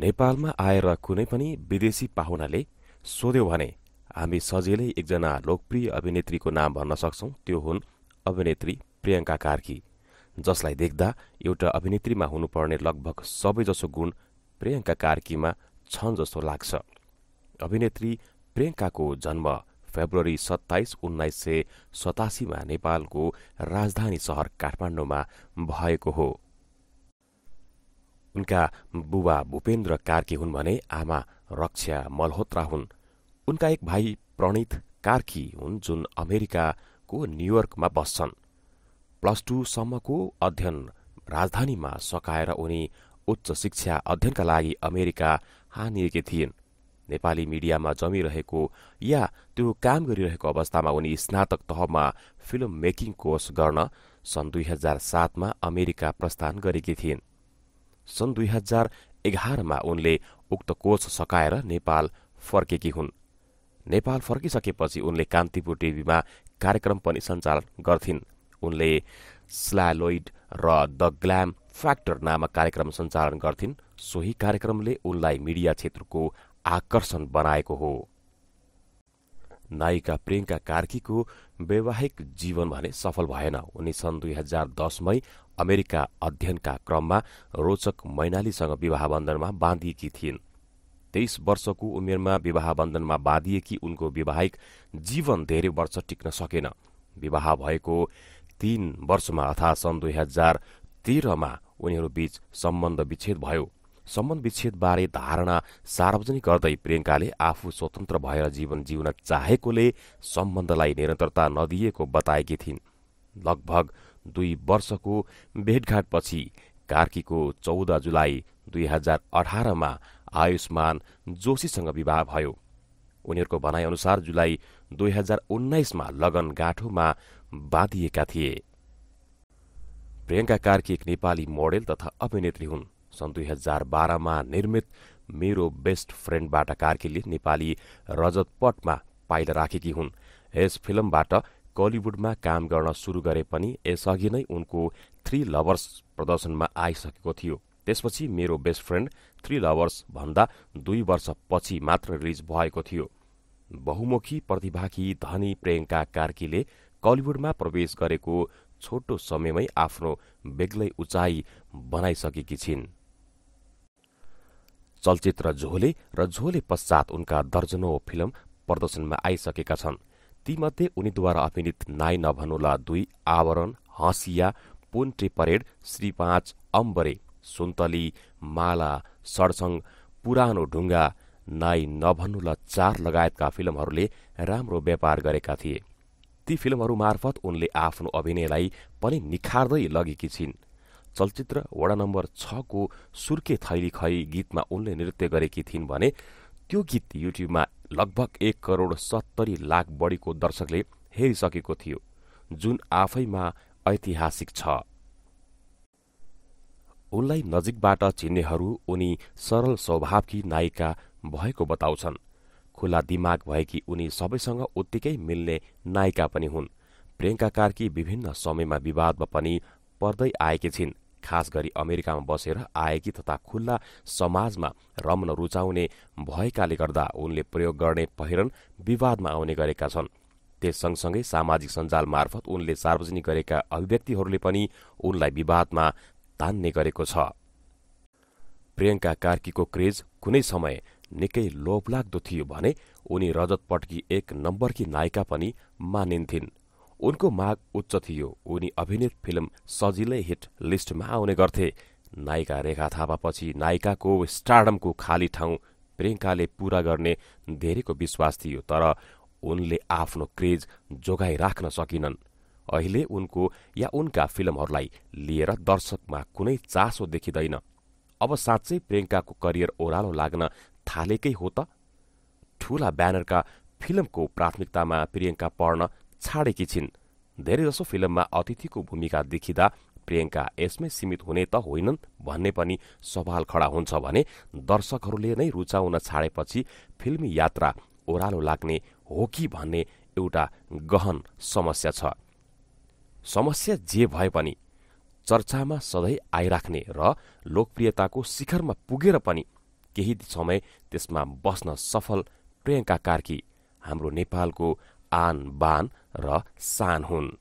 नेपालमा आएर कुनै पनि विदेशी पाहुनाले सोध्यो भने हामी सजिलै एकजना लोकप्रिय अभिनेत्रीको नाम भन्न सक्छौँ त्यो हुन् अभिनेत्री प्रियङ्का कार्की जसलाई देख्दा एउटा अभिनेत्रीमा हुनुपर्ने लगभग सबैजसो गुण प्रियङ्का कार्कीमा छन् जस्तो लाग्छ अभिनेत्री प्रियङ्काको जन्म फेब्रुअरी सत्ताइस उन्नाइस सय सतासीमा नेपालको राजधानी सहर काठमाडौँमा भएको हो उनका बुबा भूपेन्द्र कार्की हुन् भने आमा रक्षा मल्होत्रा हुन् उनका एक भाइ प्रणित कार्की हुन् जुन अमेरिकाको न्युयोर्कमा बस्छन् प्लस टूसम्मको अध्ययन राजधानीमा सकाएर उनी उच्च शिक्षा अध्ययनका लागि अमेरिका हानिएकी थिइन् नेपाली मिडियामा जमिरहेको या त्यो काम गरिरहेको अवस्थामा उनी स्नातक तहमा फिल्म मेकिङ कोर्स गर्न सन् दुई हजार सातमा अमेरिका प्रस्थान गरेकी थिइन् सन् दुई हजार एघारमा उनले उक्त कोच सकाएर नेपाल फर्केकी हुन् नेपाल फर्किसकेपछि उनले कान्तिपुर टिभीमा कार्यक्रम पनि सञ्चालन गर्थिन् उनले स्लालोइड र द ग्ल्याम फ्याक्टर नामक कार्यक्रम सञ्चालन गर्थिन् सोही कार्यक्रमले उनलाई मिडिया क्षेत्रको आकर्षण बनाएको हो नायिका प्रियङ्का कार्कीको वैवाहिक जीवन भने सफल भएन उनी सन् दुई हजार दसमै अमेरिका अध्ययनका क्रममा रोचक मैनालीसँग विवाह बन्धनमा बाँधिएकी थिइन् तेइस वर्षको उमेरमा विवाह बन्धनमा बाँधिएकी उनको विवाहिक जीवन धेरै वर्ष टिक्न सकेन विवाह भएको तीन वर्षमा अर्थात् सन् दुई हजार तेह्रमा उनीहरूबीच सम्बन्ध विच्छेद भयो सम्बन्ध विच्छेदबारे धारणा सार्वजनिक गर्दै प्रियङ्काले आफू स्वतन्त्र भएर जीवन जिउन चाहेकोले सम्बन्धलाई निरन्तरता नदिएको बताएकी थिइन् लगभग दुई वर्षको भेटघाटपछि कार्कीको चौध जुलाई दुई हजार अठारमा आयुष्मान जोशीसँग विवाह भयो उनीहरूको भनाइअनुसार जुलाई दुई हजार उन्नाइसमा लगनगाँठोमा बाँधिएका थिए प्रियङ्का कार्की एक नेपाली मोडेल तथा अभिनेत्री हुन् सन् दुई हजार बाह्रमा निर्मित मेरो बेस्ट फ्रेन्डबाट कार्कीले नेपाली रजत पटमा पाइला राखेकी हुन् यस फिल्मबाट कलिउडमा काम गर्न सुरु गरे पनि यसअघि नै उनको थ्री लभर्स प्रदर्शनमा आइसकेको थियो त्यसपछि मेरो बेस्ट फ्रेन्ड थ्री लभर्स भन्दा दुई वर्षपछि मात्र रिलिज भएको थियो बहुमुखी प्रतिभाकी धनी प्रियङ्का कार्कीले कलिउडमा प्रवेश गरेको छोटो समयमै आफ्नो बेग्लै उचाइ बनाइसकेकी छिन् चलचित्र झोले र झोले पश्चात उनका दर्जनौ फिल्म प्रदर्शनमा आइसकेका छन् तीमध्ये उनीद्वारा अभिनित नाइ नभनुला दुई आवरण हँसिया पोन्टे परेड श्री पाँच अम्बरे सुन्तली माला सडसङ पुरानो ढुङ्गा नाइ नभनुला चार लगायतका फिल्महरूले राम्रो व्यापार गरेका थिए ती फिल्महरू मार्फत उनले आफ्नो अभिनयलाई पनि निखार्दै लगेकी छिन् चलचित्र वडा नम्बर छको सुर्के थैली खै गीतमा उनले नृत्य गरेकी थिइन् भने त्यो गीत युट्युबमा लगभग एक करोड सत्तरी लाख बढीको दर्शकले हेरिसकेको थियो जुन आफैमा ऐतिहासिक छ उनलाई नजिकबाट चिन्नेहरू उनी सरल स्वभावकी नायिका भएको बताउँछन् खुला दिमाग भएकी उनी सबैसँग उत्तिकै मिल्ने नायिका पनि हुन् प्रियङ्का कार्की विभिन्न समयमा विवादमा पनि पर्दै आएकी छिन् खास गरी अमेरिकामा बसेर आएकी तथा खुल्ला समाजमा रम्न रुचाउने भएकाले गर्दा उनले प्रयोग गर्ने पहिरन विवादमा आउने गरेका छन् त्यस सँगसँगै सामाजिक सञ्जाल मार्फत उनले सार्वजनिक गरेका अभिव्यक्तिहरूले पनि उनलाई विवादमा तान्ने गरेको छ प्रियङ्का कार्कीको क्रेज कुनै समय निकै लोभलाग्दो थियो भने उनी रजत पटकी एक नम्बरकी नायिका पनि मानिन्थिन् उनको माग उच्च थियो उनी अभिनीत फिल्म सजिलै हिट लिस्टमा आउने गर्थे नायिका रेखा थापापछि नायिकाको स्टारडमको खाली ठाउँ प्रियङ्काले पूरा गर्ने धेरैको विश्वास थियो तर उनले आफ्नो क्रेज जोगाइराख्न सकिनन् अहिले उनको या उनका फिल्महरूलाई लिएर दर्शकमा कुनै चासो देखिँदैन अब साँच्चै प्रियङ्काको करियर ओह्रालो लाग्न थालेकै हो त ठूला ब्यानरका फिल्मको प्राथमिकतामा प्रियङ्का पढ्न छाडेकी छिन् धेरैजसो फिल्ममा अतिथिको भूमिका देखिँदा प्रियङ्का यसमै सीमित हुने त होइनन् भन्ने पनि सवाल खडा हुन्छ भने दर्शकहरूले नै रुचाउन छाडेपछि फिल्मी यात्रा ओह्रालो लाग्ने हो कि भन्ने एउटा गहन समस्या छ समस्या जे भए पनि चर्चामा सधैँ आइराख्ने र लोकप्रियताको शिखरमा पुगेर पनि केही समय त्यसमा बस्न सफल प्रियङ्का कार्की हाम्रो नेपालको आन बान र सान हुन्